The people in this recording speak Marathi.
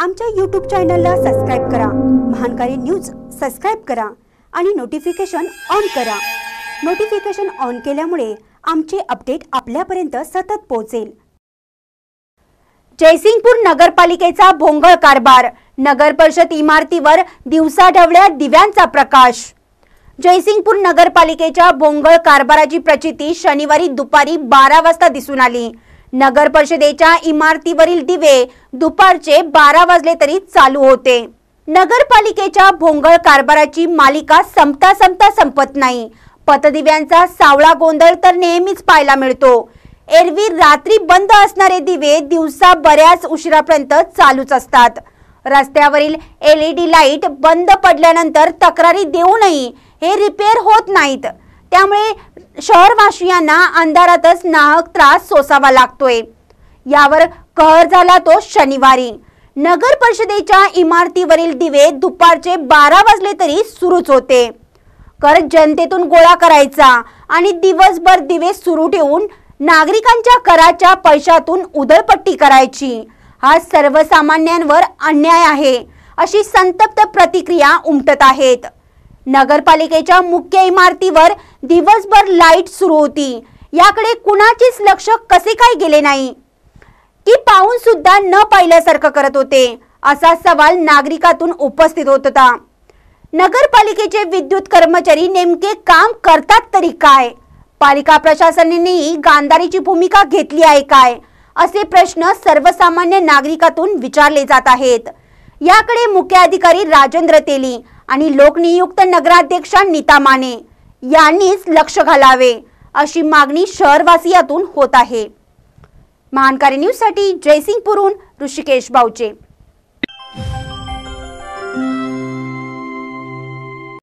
आमच्या यूट्यूब चॅनलला सबस्क्राईब करा महानकारी न्यूज सबस्क्राईब करा आणि नोटिफिकेशन ऑन करा नोटिफिकेशन ऑन केल्यामुळे आमचे अपडेट आपल्यापर्यंत सतत पोहोचेल जयसिंगपूर नगरपालिकेचा भोंगळ कारभार नगर परिषद इमारतीवर दिवसा ढवळ्या दिव्यांचा प्रकाश जयसिंगपूर नगरपालिकेच्या भोंगळ कारभाराची प्रचिती शनिवारी दुपारी बारा वाजता दिसून आली नगर परिषदेच्या इमारतीवरील दिवे दुपारचे बारा वाजले तरी चालू होते नगरपालिकेच्या भोंगळ कारभाराची मालिका संपता संपता संपत नाही पतदिव्यांचा सावळा गोंधळ तर नेहमीच पाहायला मिळतो एरवी रात्री बंद असणारे दिवे दिवसा बऱ्याच उशिरापर्यंत चालूच असतात रस्त्यावरील एलईडी लाईट बंद पडल्यानंतर तक्रारी देऊनही हे रिपेअर होत नाहीत त्यामुळे शहरवासियांना अंधारातच नाहक त्रास सोसावा लागतोय यावर कहर झाला तो शनिवारी नगर परिषदेच्या इमारतीवरील दिवे दुपारचे बारा वाजले तरी सुरूच होते कर जनतेतून गोळा करायचा आणि दिवसभर दिवे सुरू ठेवून नागरिकांच्या कराच्या पैशातून उधळपट्टी करायची हा सर्वसामान्यांवर अन्याय आहे अशी संतप्त प्रतिक्रिया उमटत आहेत नगरपालिकेच्या मुख्य इमारतीवर दिवसभर लाईट सुरू होती याकडे कुणाचीच लक्ष कसे काय गेले नाही की पाहून सुद्धा न पाहिल्यासारखं करत होते असा सवाल नागरिकातून उपस्थित होत होता नगरपालिकेचे विद्युत कर्मचारी नेमके काम करतात तरी काय पालिका प्रशासनानेही गांधारीची भूमिका घेतली आहे काय असे प्रश्न सर्वसामान्य नागरिकातून विचारले जात आहेत याकडे मुख्य अधिकारी राजेंद्र तेली आणि लोकनियुक्त नगराध्यक्षा नीता माने यांनीच लक्ष घालावे अशी मागणी शहरवासियातून होत आहे महानकारी साठी जयसिंगपूरहून ऋषिकेश बावचे